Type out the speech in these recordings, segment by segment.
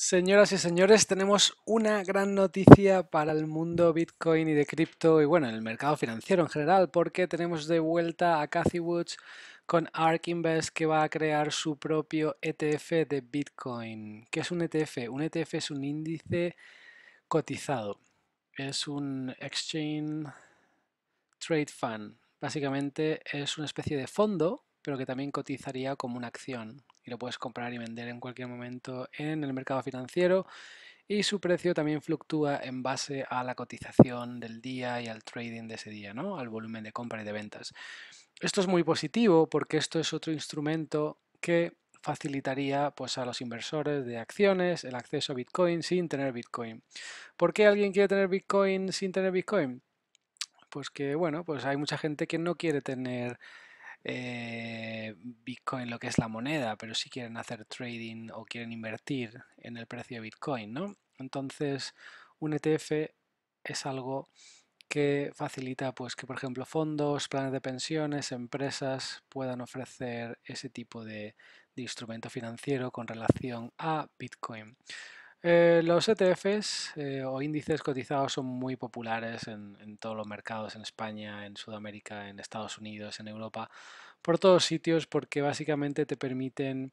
Señoras y señores, tenemos una gran noticia para el mundo Bitcoin y de cripto y bueno, el mercado financiero en general, porque tenemos de vuelta a Cathy Woods con ARK Invest que va a crear su propio ETF de Bitcoin. ¿Qué es un ETF? Un ETF es un índice cotizado. Es un Exchange Trade Fund. Básicamente es una especie de fondo pero que también cotizaría como una acción y lo puedes comprar y vender en cualquier momento en el mercado financiero y su precio también fluctúa en base a la cotización del día y al trading de ese día, ¿no? al volumen de compra y de ventas. Esto es muy positivo porque esto es otro instrumento que facilitaría pues, a los inversores de acciones el acceso a Bitcoin sin tener Bitcoin. ¿Por qué alguien quiere tener Bitcoin sin tener Bitcoin? Pues que bueno, pues hay mucha gente que no quiere tener eh, Bitcoin lo que es la moneda, pero si quieren hacer trading o quieren invertir en el precio de Bitcoin, ¿no? Entonces, un ETF es algo que facilita pues que por ejemplo fondos, planes de pensiones, empresas puedan ofrecer ese tipo de instrumento financiero con relación a Bitcoin. Eh, los ETFs eh, o índices cotizados son muy populares en, todos los mercados, en España, en Sudamérica, en Estados Unidos, en Europa, por todos sitios porque básicamente te permiten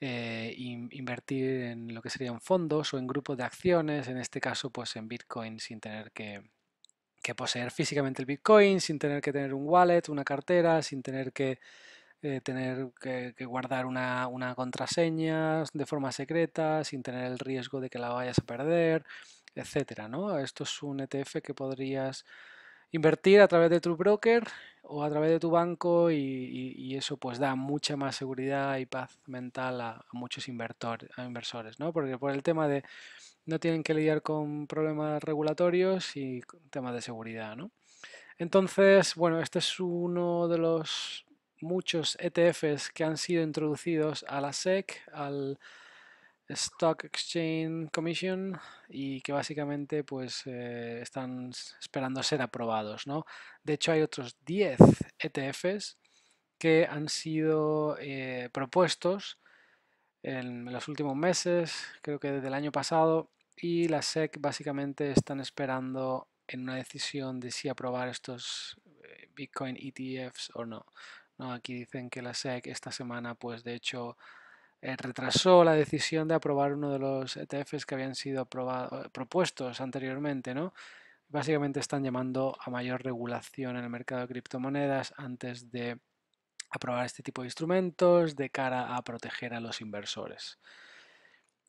eh, invertir en lo que serían fondos o en grupos de acciones, en este caso pues en Bitcoin sin tener que poseer físicamente el Bitcoin, sin tener que tener un wallet, una cartera, sin tener que eh, tener que, guardar una, contraseña de forma secreta sin tener el riesgo de que la vayas a perder, etcétera, ¿no? Esto es un ETF que podrías invertir a través de tu broker o a través de tu banco y, eso pues da mucha más seguridad y paz mental a, muchos inversores, ¿no? Porque por el tema de no tienen que lidiar con problemas regulatorios y temas de seguridad, ¿no? Entonces, bueno, este es uno de los muchos ETFs que han sido introducidos a la SEC, al Stock Exchange Commission y que básicamente pues eh, están esperando ser aprobados. ¿no? De hecho hay otros 10 ETFs que han sido eh, propuestos en los últimos meses, creo que desde el año pasado, y la SEC básicamente están esperando en una decisión de si aprobar estos eh, Bitcoin ETFs o no aquí dicen que la SEC esta semana, pues de hecho, eh, retrasó la decisión de aprobar uno de los ETFs que habían sido eh, propuestos anteriormente, ¿no? Básicamente están llamando a mayor regulación en el mercado de criptomonedas antes de aprobar este tipo de instrumentos de cara a proteger a los inversores.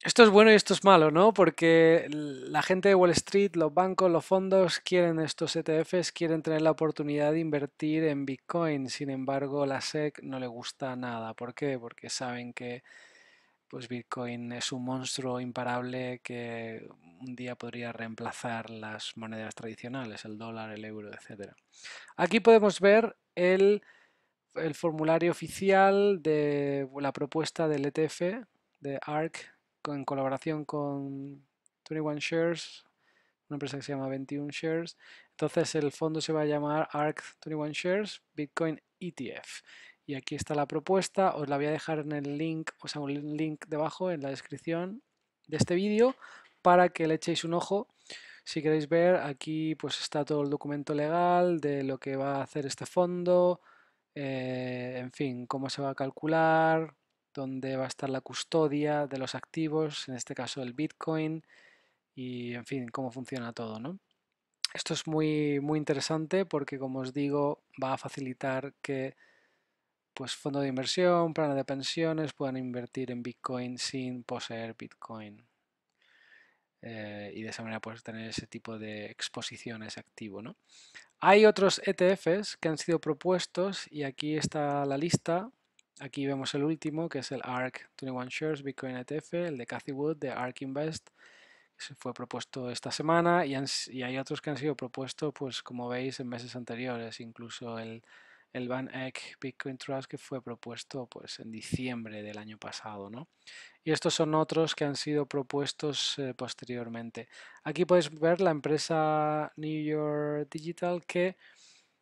Esto es bueno y esto es malo, ¿no? Porque la gente de Wall Street, los bancos, los fondos quieren estos ETFs, quieren tener la oportunidad de invertir en Bitcoin. Sin embargo, la SEC no le gusta nada. ¿Por qué? Porque saben que pues Bitcoin es un monstruo imparable que un día podría reemplazar las monedas tradicionales, el dólar, el euro, etc. Aquí podemos ver el, el formulario oficial de la propuesta del ETF de ARC en colaboración con 21 Shares, una empresa que se llama 21 Shares. Entonces el fondo se va a llamar ARC 21 Shares Bitcoin ETF. Y aquí está la propuesta, os la voy a dejar en el link, o sea, un link debajo en la descripción de este vídeo para que le echéis un ojo. Si queréis ver, aquí pues está todo el documento legal de lo que va a hacer este fondo, eh, en fin, cómo se va a calcular, donde va a estar la custodia de los activos, en este caso el Bitcoin, y en fin, cómo funciona todo, ¿no? Esto es muy, muy interesante porque, como os digo, va a facilitar que pues, fondo de inversión, planes de pensiones puedan invertir en Bitcoin sin poseer Bitcoin. Eh, y de esa manera puedes tener ese tipo de exposiciones activo. ¿no? Hay otros ETFs que han sido propuestos y aquí está la lista Aquí vemos el último, que es el ARK 21 Shares Bitcoin ETF, el de Cathy Wood de ARK Invest, que se fue propuesto esta semana y, hay otros que han sido propuestos, pues como veis, en meses anteriores, incluso el, el Van Eck Bitcoin Trust que fue propuesto pues, en diciembre del año pasado. ¿no? Y estos son otros que han sido propuestos eh, posteriormente. Aquí podéis ver la empresa New York Digital que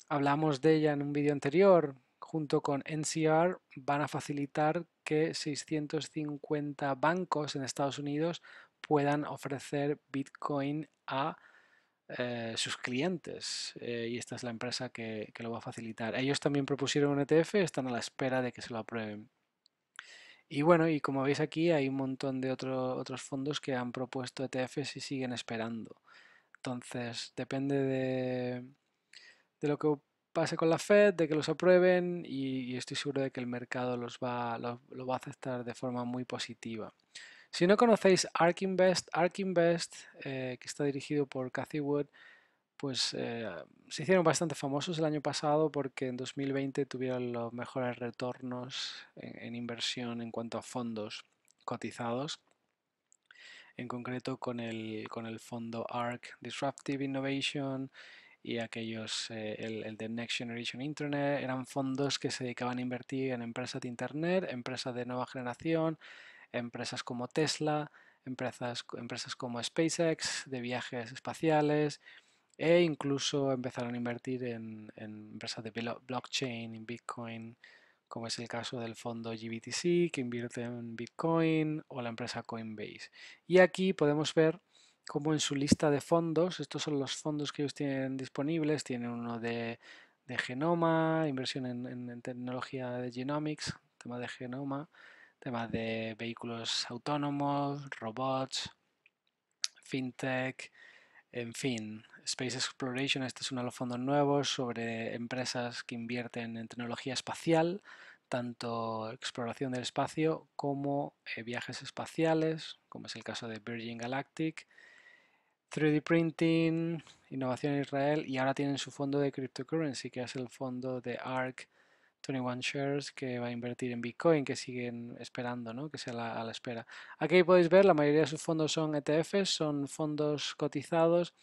hablamos de ella en un vídeo anterior, junto con NCR van a facilitar que 650 bancos en Estados Unidos puedan ofrecer Bitcoin a eh, sus clientes eh, y esta es la empresa que, lo va a facilitar. Ellos también propusieron un ETF, están a la espera de que se lo aprueben. Y bueno, y como veis aquí hay un montón de otros fondos que han propuesto ETFs y siguen esperando. Entonces, depende de lo que pase con la Fed, de que los aprueben y, estoy seguro de que el mercado los va, lo, va a aceptar de forma muy positiva. Si no conocéis ARK Invest, eh, que está dirigido por Cathy Wood, pues eh, se hicieron bastante famosos el año pasado porque en 2020 tuvieron los mejores retornos en, inversión en cuanto a fondos cotizados en concreto con el, con el fondo ARC Disruptive Innovation y aquellos, eh, el, el, de Next Generation Internet, eran fondos que se dedicaban a invertir en empresas de Internet, empresas de nueva generación, empresas como Tesla, empresas, empresas como SpaceX, de viajes espaciales e incluso empezaron a invertir en, en empresas de blockchain, en Bitcoin, como es el caso del fondo GBTC que invierte en Bitcoin o la empresa Coinbase. Y aquí podemos ver como en su lista de fondos, estos son los fondos que ellos tienen disponibles, tienen uno de, genoma, inversión en, tecnología de genomics, tema de genoma, tema de vehículos autónomos, robots, fintech, en fin, Space Exploration, este es uno de los fondos nuevos sobre empresas que invierten en tecnología espacial, tanto exploración del espacio como eh, viajes espaciales, como es el caso de Virgin Galactic, 3D Printing, Innovación Israel y ahora tienen su fondo de cryptocurrency, que es el fondo de arc 21 Shares, que va a invertir en Bitcoin, que siguen esperando, ¿no? que sea a la espera. Aquí podéis ver, la mayoría de sus fondos son ETFs, son fondos cotizados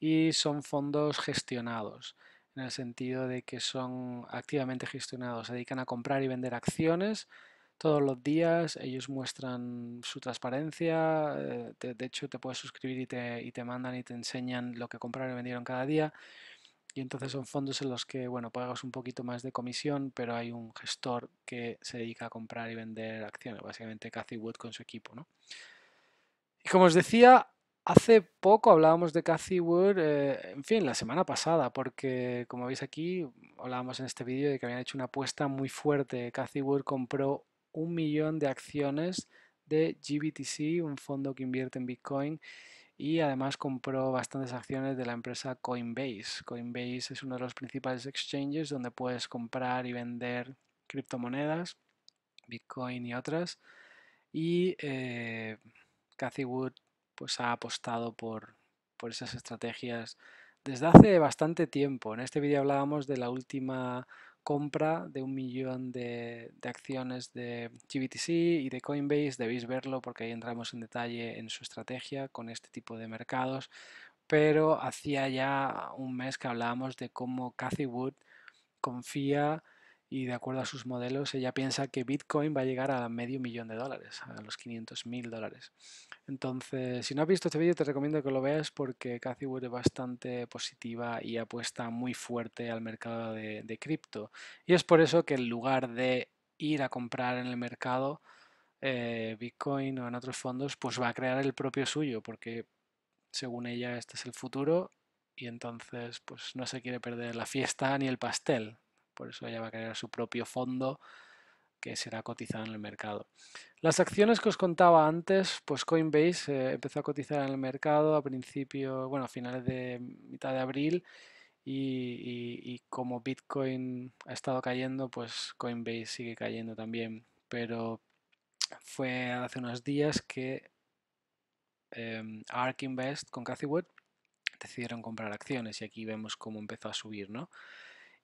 y son fondos gestionados, en el sentido de que son activamente gestionados, se dedican a comprar y vender acciones todos los días, ellos muestran su transparencia, eh, de, hecho te puedes suscribir y te, mandan y te enseñan lo que compraron y vendieron cada día. Y entonces son fondos en los que, bueno, pagas un poquito más de comisión, pero hay un gestor que se dedica a comprar y vender acciones, básicamente Cathy Wood con su equipo, ¿no? Y como os decía, Hace poco hablábamos de Cathy Wood, eh, en fin, la semana pasada, porque como veis aquí, hablábamos en este vídeo de que habían hecho una apuesta muy fuerte. Cathy Wood compró un millón de acciones de GBTC, un fondo que invierte en Bitcoin y además compró bastantes acciones de la empresa Coinbase. Coinbase es uno de los principales exchanges donde puedes comprar y vender criptomonedas, Bitcoin y otras. Y eh, Cathy Wood pues, ha apostado por, por esas estrategias desde hace bastante tiempo. En este vídeo hablábamos de la última compra de un millón de, acciones de GBTC y de Coinbase. Debéis verlo porque ahí entramos en detalle en su estrategia con este tipo de mercados. Pero hacía ya un mes que hablábamos de cómo Cathy Wood confía y de acuerdo a sus modelos ella piensa que Bitcoin va a llegar a medio millón de dólares, a los 500 mil dólares. Entonces, si no has visto este vídeo te recomiendo que lo veas porque Cathy Wood es bastante positiva y apuesta muy fuerte al mercado de, cripto. Y es por eso que en lugar de ir a comprar en el mercado eh, Bitcoin o en otros fondos, pues va a crear el propio suyo porque según ella este es el futuro y entonces pues no se quiere perder la fiesta ni el pastel. Por eso ella va a crear su propio fondo que será cotizado en el mercado. Las acciones que os contaba antes, pues Coinbase eh, empezó a cotizar en el mercado a principio, bueno, a finales de mm, mitad de abril y, como Bitcoin ha estado cayendo, pues Coinbase sigue cayendo también. Pero fue hace unos días que em, ARK Invest con Cathy Wood decidieron comprar acciones y aquí vemos cómo empezó a subir, ¿no?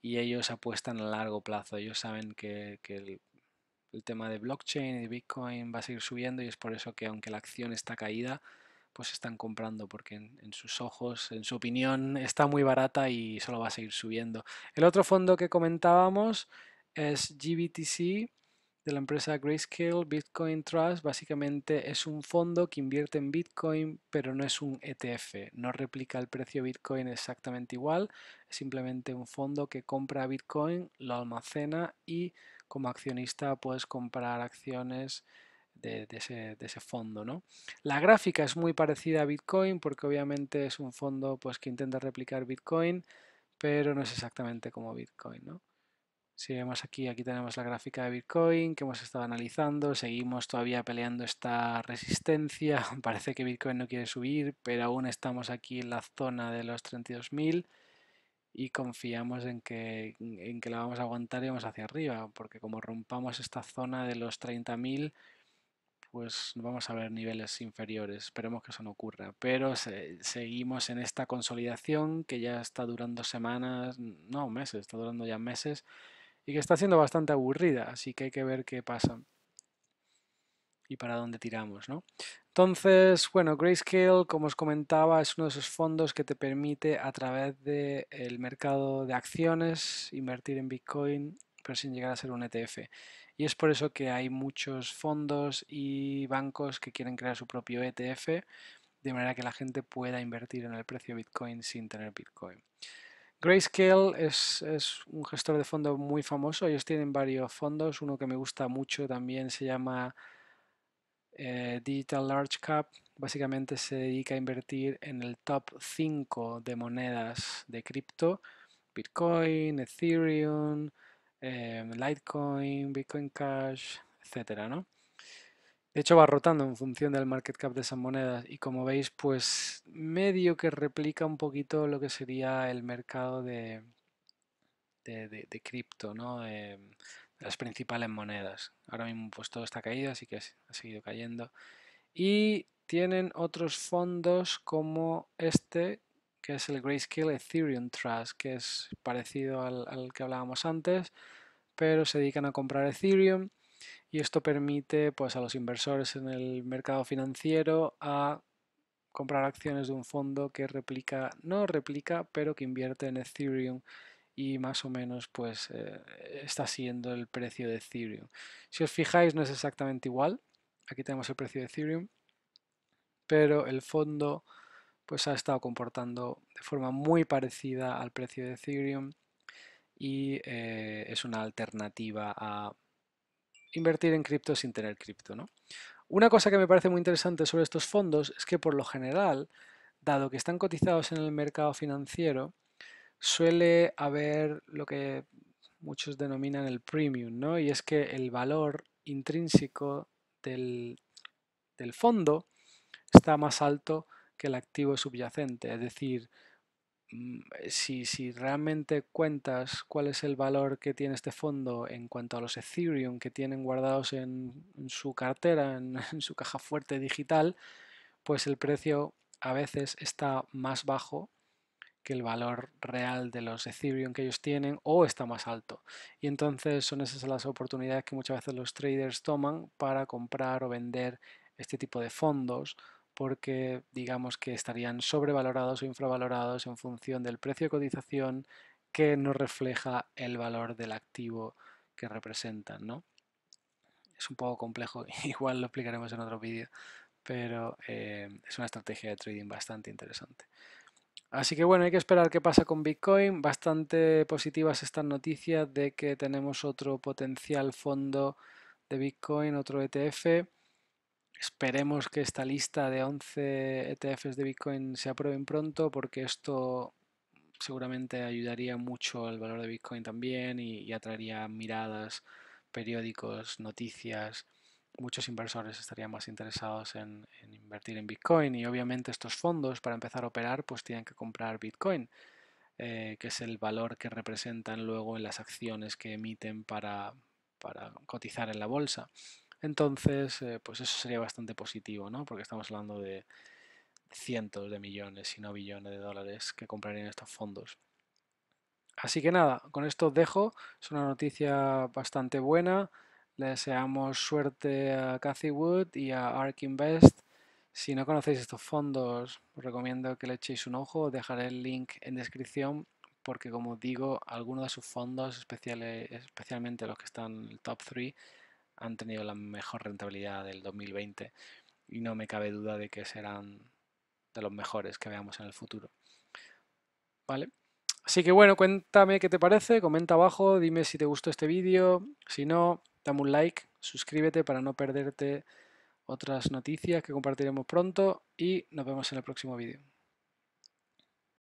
y ellos apuestan a largo plazo. Ellos saben que, el, tema de blockchain y Bitcoin va a seguir subiendo y es por eso que aunque la acción está caída, pues están comprando porque en, sus ojos, en su opinión, está muy barata y solo va a seguir subiendo. El otro fondo que comentábamos es GBTC de la empresa Grayscale Bitcoin Trust básicamente es un fondo que invierte en Bitcoin, pero no es un ETF, no replica el precio Bitcoin exactamente igual, es simplemente un fondo que compra Bitcoin, lo almacena y como accionista puedes comprar acciones de, ese, de, ese, fondo. ¿no? La gráfica es muy parecida a Bitcoin porque obviamente es un fondo pues, que intenta replicar Bitcoin, pero no es exactamente como Bitcoin. ¿no? Si vemos aquí, aquí tenemos la gráfica de Bitcoin que hemos estado analizando, seguimos todavía peleando esta resistencia, parece que Bitcoin no quiere subir, pero aún estamos aquí en la zona de los 32.000 y confiamos en que, en que la vamos a aguantar y vamos hacia arriba, porque como rompamos esta zona de los 30.000, pues vamos a ver niveles inferiores, esperemos que eso no ocurra, pero seguimos en esta consolidación que ya está durando semanas, no meses, está durando ya meses y que está siendo bastante aburrida, así que hay que ver qué pasa y para dónde tiramos, ¿no? Entonces, bueno, Grayscale, como os comentaba, es uno de esos fondos que te permite a través del el mercado de acciones invertir en Bitcoin, pero sin llegar a ser un ETF. Y es por eso que hay muchos fondos y bancos que quieren crear su propio ETF, de manera que la gente pueda invertir en el precio de Bitcoin sin tener Bitcoin. Grayscale es, un gestor de fondos muy famoso. Ellos tienen varios fondos. Uno que me gusta mucho también se llama eh, Digital Large Cap. Básicamente se dedica a invertir en el top 5 de monedas de cripto. Bitcoin, Ethereum, eh, Litecoin, Bitcoin Cash, etcétera, ¿no? De hecho va rotando en función del market cap de esas monedas y como veis pues medio que replica un poquito lo que sería el mercado de, de, de, cripto, ¿no? De las principales monedas. Ahora mismo pues todo está caído, así que ha seguido cayendo. Y tienen otros fondos como este, que es el Grayscale Ethereum Trust, que es parecido al que hablábamos antes, pero se dedican a comprar Ethereum y esto permite pues, a los inversores en el mercado financiero a comprar acciones de un fondo que replica, no replica, pero que invierte en Ethereum y más o menos pues eh, está siendo el precio de Ethereum. Si os fijáis no es exactamente igual, aquí tenemos el precio de Ethereum, pero el fondo pues ha estado comportando de forma muy parecida al precio de Ethereum y eh, es una alternativa a invertir en cripto sin tener cripto. ¿no? Una cosa que me parece muy interesante sobre estos fondos es que por lo general, dado que están cotizados en el mercado financiero, suele haber lo que muchos denominan el premium, ¿no? Y es que el valor intrínseco del, del fondo está más alto que el activo subyacente, es decir, Mm, eh, si, realmente cuentas cuál es el valor que tiene este fondo en cuanto a los Ethereum que tienen guardados en, su cartera, en, en su caja fuerte digital, pues el precio a veces está más bajo que el valor real de los Ethereum que ellos tienen o está más alto. Y entonces son esas las oportunidades que muchas veces los traders toman para comprar o vender este tipo de fondos porque digamos que estarían sobrevalorados o infravalorados en función del precio de cotización que no refleja el valor del activo que representan, Es un poco complejo, igual lo explicaremos en otro vídeo, pero eh, es una estrategia de trading bastante interesante. Así que bueno, hay que esperar qué pasa con Bitcoin. Bastante positivas estas noticias de que tenemos otro potencial fondo de Bitcoin, otro ETF. Esperemos que esta lista de 11 ETFs de Bitcoin se aprueben pronto porque esto seguramente ayudaría mucho al valor de Bitcoin también y, atraería miradas, periódicos, noticias. Muchos inversores estarían más interesados en, invertir en Bitcoin y obviamente estos fondos para empezar a operar pues tienen que comprar Bitcoin, eh, que es el valor que representan luego en las acciones que emiten para cotizar en la bolsa. Entonces, eh, pues eso sería bastante positivo, ¿no? Porque estamos hablando de cientos de millones, si no billones de dólares que comprarían estos fondos. Así que nada, con esto os dejo. Es una noticia bastante buena. Le deseamos suerte a Cathy Wood y a Ark Invest. Si no conocéis estos fondos, os recomiendo que le echéis un ojo. dejaré el link en descripción porque, como digo, algunos de sus fondos, especialmente los que están en el top 3, han tenido la mejor rentabilidad del 2020 y no me cabe duda de que serán de los mejores que veamos en el futuro. ¿Vale? Así que bueno, cuéntame qué te parece, comenta abajo, dime si te gustó este vídeo, si no, dame un like, suscríbete para no perderte otras noticias que compartiremos pronto y nos vemos en el próximo vídeo.